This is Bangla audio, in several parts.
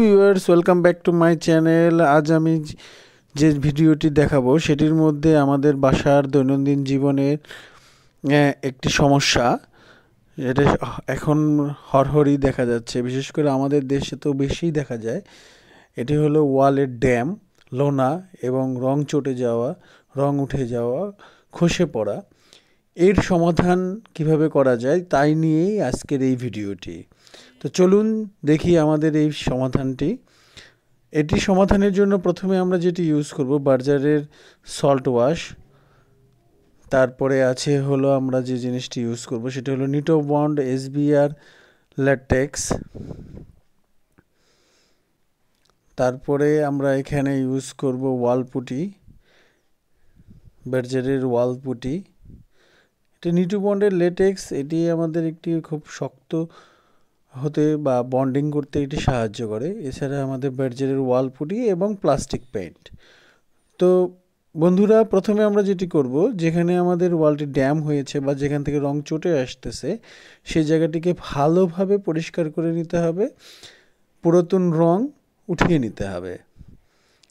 Viewers welcome back to my channel আজ আমি যে ভিডিওটি দেখাবো সেটির মধ্যে আমাদের বাসার দৈনন্দিন জীবনের একটি সমস্যা এটা এখন হরহরই দেখা যাচ্ছে বিশেষ করে আমাদের দেশে তো বেশিই দেখা যায় এটি হলো ওয়ালের ড্যাম লোনা এবং রং চটে যাওয়া রং উঠে যাওয়া খসে পড়া এর সমাধান কিভাবে করা যায় তাই নিয়েই আজকের এই ভিডিওটি তো চলুন দেখি আমাদের এই সমাধানটি এটি সমাধানের জন্য প্রথমে আমরা যেটি ইউজ করব বার্জারের সল্ট ওয়াশ তারপরে আছে হলো আমরা যে জিনিসটি ইউজ করব সেটা হলো Nitobond S BR latex তারপরে আমরা এখানে ইউজ করব ওয়ালপুটি বার্জারের ওয়ালপুটি এটি নিটো বন্ডের লেটেক্স এটি আমাদের একটি খুব শক্ত হতে বা বন্ডিং করতে এটি সাহায্য করে এছাড়া আমাদের ব্যাটজেলের ওয়াল পুটি এবং প্লাস্টিক পেন্ট তো বন্ধুরা প্রথমে আমরা যেটি করব যেখানে আমাদের ওয়ালটি ড্যাম হয়েছে বা যেখান থেকে রং চটে আসতেছে সেই জায়গাটিকে ভালোভাবে পরিষ্কার করে নিতে হবে পুরাতন রং উঠিয়ে নিতে হবে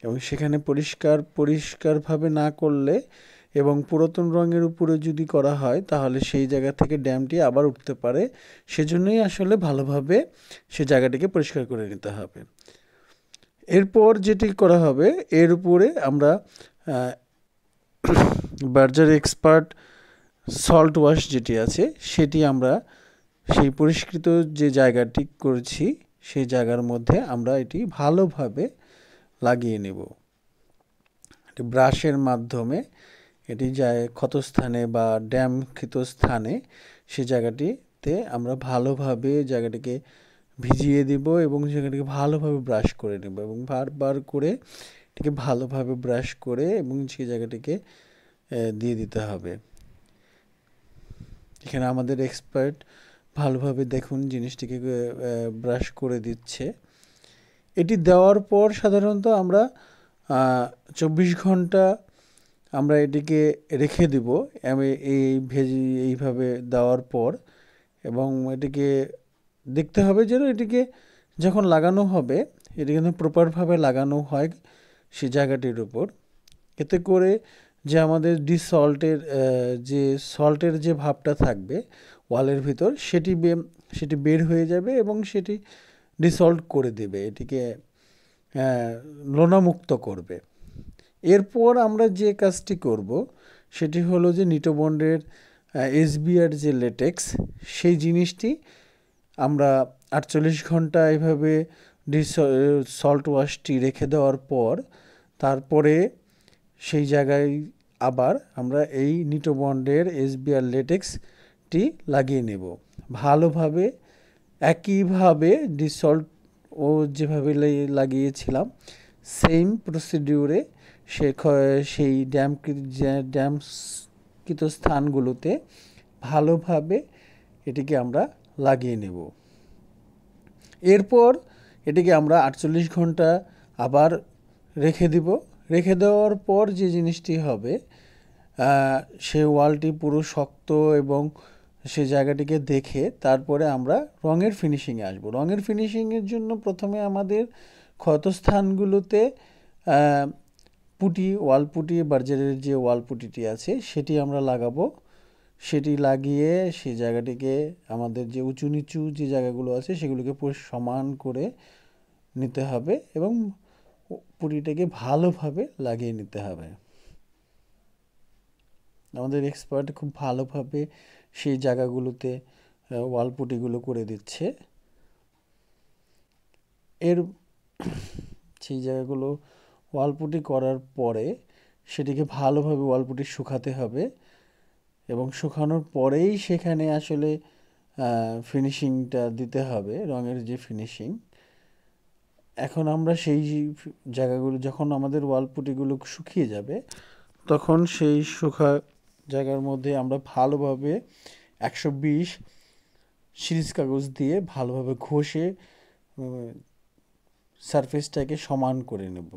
এবং সেখানে পরিষ্কার পরিষ্কারভাবে না করলে এবং পুরাতন রঙের উপরে যদি করা হয় তাহলে সেই জায়গা থেকে ড্যামটি আবার উঠতে পারে সেজন্যই আসলে ভালোভাবে সে জায়গাটিকে পরিষ্কার করে নিতে হবে এরপর যেটি করা হবে এর উপরে আমরা বার্জার এক্সপার্ট সল্ট ওয়াশ যেটি আছে সেটি আমরা সেই পরিষ্কৃত যে জায়গাটি করেছি সেই জায়গার মধ্যে আমরা এটি ভালোভাবে লাগিয়ে নেব ব্রাশের মাধ্যমে এটি যায় ক্ষতস্থানে বা ড্যাম ক্ষিত স্থানে সে জায়গাটিতে আমরা ভালোভাবে জায়গাটিকে ভিজিয়ে দেব এবং জায়গাটিকে ভালোভাবে ব্রাশ করে নেব এবং বারবার করে এটিকে ভালোভাবে ব্রাশ করে এবং সেই জায়গাটিকে দিয়ে দিতে হবে এখানে আমাদের এক্সপার্ট ভালোভাবে দেখুন জিনিসটিকে ব্রাশ করে দিচ্ছে এটি দেওয়ার পর সাধারণত আমরা চব্বিশ ঘন্টা আমরা এটিকে রেখে দিব আমি এই ভেজি এইভাবে দেওয়ার পর এবং এটিকে দেখতে হবে যেন এটিকে যখন লাগানো হবে এটি কিন্তু প্রপারভাবে লাগানো হয় সে জায়গাটির উপর এতে করে যে আমাদের ডিসল্টের যে সল্টের যে ভাবটা থাকবে ওয়ালের ভিতর সেটি সেটি বের হয়ে যাবে এবং সেটি ডিসল্ট করে দেবে এটিকে লোনামুক্ত করবে এরপর আমরা যে কাজটি করব সেটি হলো যে নিটোবন্ডের এসবিআর যে লেটেক্স সেই জিনিসটি আমরা আটচল্লিশ ঘন্টা এভাবে সল্ট ওয়াশটি রেখে দেওয়ার পর তারপরে সেই জায়গায় আবার আমরা এই নিটোবন্ডের এসবিআর লেটেক্সটি লাগিয়ে নেব ভালোভাবে একইভাবে ডিসল্ট ও যেভাবে লাগিয়েছিলাম সেম প্রসিডিউরে সে সেই ড্যামকৃত ড্যামকৃত স্থানগুলোতে ভালোভাবে এটিকে আমরা লাগিয়ে নেব এরপর এটিকে আমরা আটচল্লিশ ঘন্টা আবার রেখে দিব রেখে দেওয়ার পর যে জিনিসটি হবে সে ওয়ালটি পুরো শক্ত এবং সে জায়গাটিকে দেখে তারপরে আমরা রঙের ফিনিশিংয়ে আসব রঙের ফিনিশিংয়ের জন্য প্রথমে আমাদের ক্ষতস্থানগুলোতে পুটি ওয়াল পুটি বার্জারের যে ওয়াল পুটিটি আছে সেটি আমরা লাগাবো সেটি লাগিয়ে সেই জায়গাটিকে আমাদের যে উঁচু নিচু যে জায়গাগুলো আছে সেগুলোকে সমান করে নিতে হবে এবং পুটিটাকে ভালোভাবে লাগিয়ে নিতে হবে আমাদের এক্সপার্ট খুব ভালোভাবে সেই জায়গাগুলোতে ওয়াল পুটিগুলো করে দিচ্ছে এর সেই জায়গাগুলো ওয়ালপুটি করার পরে সেটিকে ভালোভাবে ওয়ালপুটি শুকাতে হবে এবং শুকানোর পরেই সেখানে আসলে ফিনিশিংটা দিতে হবে রঙের যে ফিনিশিং এখন আমরা সেই জায়গাগুলো যখন আমাদের ওয়ালপুটিগুলো শুকিয়ে যাবে তখন সেই শুকা জায়গার মধ্যে আমরা ভালোভাবে একশো বিশ সিরিজ কাগজ দিয়ে ভালোভাবে ঘষে সারফেসটাকে সমান করে নেব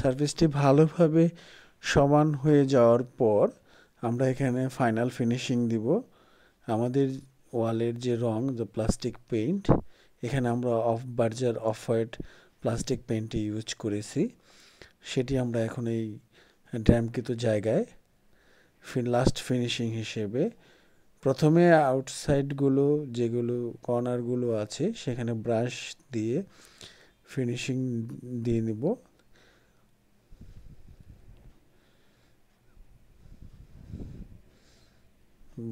সার্ভিসটি ভালোভাবে সমান হয়ে যাওয়ার পর আমরা এখানে ফাইনাল ফিনিশিং দিব আমাদের ওয়ালের যে রং দ্য প্লাস্টিক পেইন্ট এখানে আমরা of Berger off white plastic পেইন্টটি ইউজ করেছি সেটি আমরা এখন এই ড্যামকৃত জায়গায় ফিন লাস্ট ফিনিশিং হিসেবে প্রথমে আউটসাইডগুলো যেগুলো কর্নারগুলো আছে সেখানে ব্রাশ দিয়ে ফিনিশিং দিয়ে নেব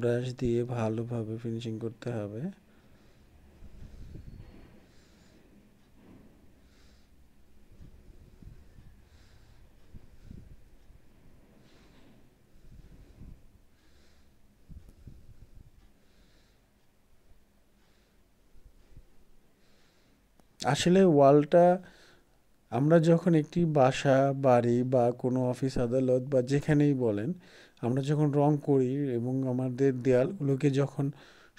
ব্রাশ দিয়ে ভালোভাবে ফিনিশিং করতে হবে আসলে ওয়ালটা আমরা যখন একটি বাসা বাড়ি বা কোনো অফিস আদালত বা যেখানেই বলেন আমরা যখন রং করি এবং আমাদের দেয়ালগুলোকে যখন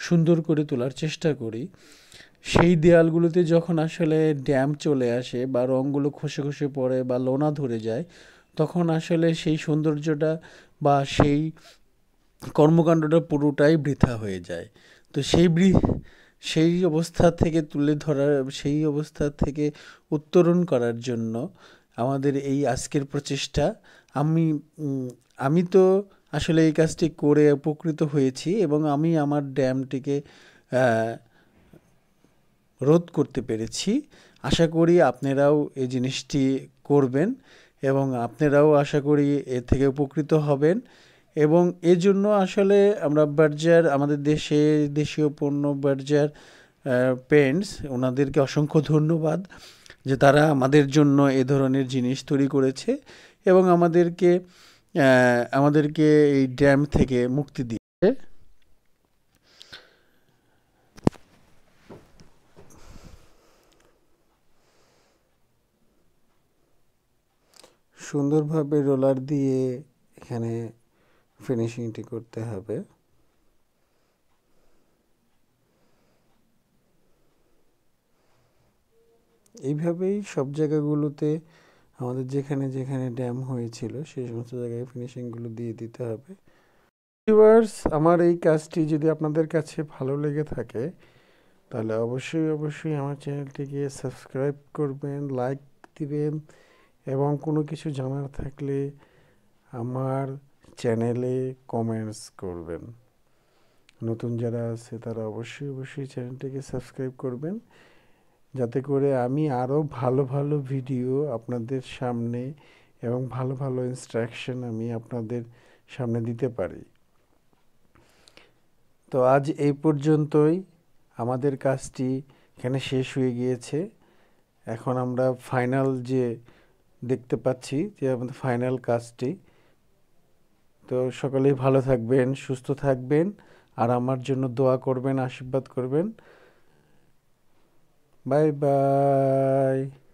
সুন্দর করে তোলার চেষ্টা করি সেই দেয়ালগুলোতে যখন আসলে ড্যাম চলে আসে বা রঙগুলো খসে খসে পড়ে বা লোনা ধরে যায় তখন আসলে সেই সৌন্দর্যটা বা সেই কর্মকাণ্ডটা পুরোটাই বৃথা হয়ে যায় তো সেই বৃ সেই অবস্থা থেকে তুলে ধরার সেই অবস্থা থেকে উত্তরণ করার জন্য আমাদের এই আজকের প্রচেষ্টা আমি আমি তো আসলে এই কাজটি করে উপকৃত হয়েছি এবং আমি আমার ড্যামটিকে রোধ করতে পেরেছি আশা করি আপনারাও এই জিনিসটি করবেন এবং আপনারাও আশা করি এ থেকে উপকৃত হবেন এবং এজন্য আসলে আমরা বার্জার আমাদের দেশে দেশীয় পণ্য বার্জার পেন্টস ওনাদেরকে অসংখ্য ধন্যবাদ যে তারা আমাদের জন্য এ ধরনের জিনিস তৈরি করেছে এবং আমাদেরকে আমাদেরকে এই ড্যাম থেকে মুক্তি দিয়েছে সুন্দরভাবে রোলার দিয়ে এখানে ফিনিশিংটি করতে হবে এইভাবেই সব জায়গাগুলোতে আমাদের যেখানে যেখানে ড্যাম হয়েছিল সেই সমস্ত জায়গায় ফিনিশিংগুলো দিয়ে দিতে হবে ভিউয়ার্স আমার এই কাজটি যদি আপনাদের কাছে ভালো লেগে থাকে তাহলে অবশ্যই অবশ্যই আমার চ্যানেলটিকে সাবস্ক্রাইব করবেন লাইক দিবেন এবং কোনো কিছু জানার থাকলে আমার চ্যানেলে কমেন্টস করবেন নতুন যারা আছে তারা অবশ্যই অবশ্যই চ্যানেলটিকে সাবস্ক্রাইব করবেন যাতে করে আমি আরও ভালো ভালো ভিডিও আপনাদের সামনে এবং ভালো ভালো ইনস্ট্রাকশন আমি আপনাদের সামনে দিতে পারি তো আজ এই পর্যন্তই আমাদের কাজটি এখানে শেষ হয়ে গিয়েছে এখন আমরা ফাইনাল যে দেখতে পাচ্ছি যে আমাদের ফাইনাল কাজটি তো সকলেই ভালো থাকবেন সুস্থ থাকবেন আর আমার জন্য দোয়া করবেন আশীর্বাদ করবেন Bye bye.